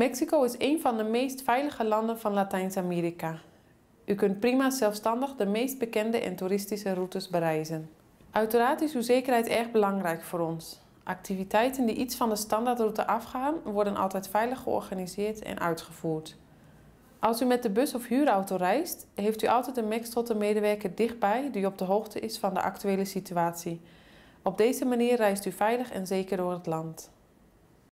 Mexico is een van de meest veilige landen van Latijns-Amerika. U kunt prima zelfstandig de meest bekende en toeristische routes bereizen. Uiteraard is uw zekerheid erg belangrijk voor ons. Activiteiten die iets van de standaardroute afgaan, worden altijd veilig georganiseerd en uitgevoerd. Als u met de bus of huurauto reist, heeft u altijd een Mextrotter-medewerker dichtbij die op de hoogte is van de actuele situatie. Op deze manier reist u veilig en zeker door het land.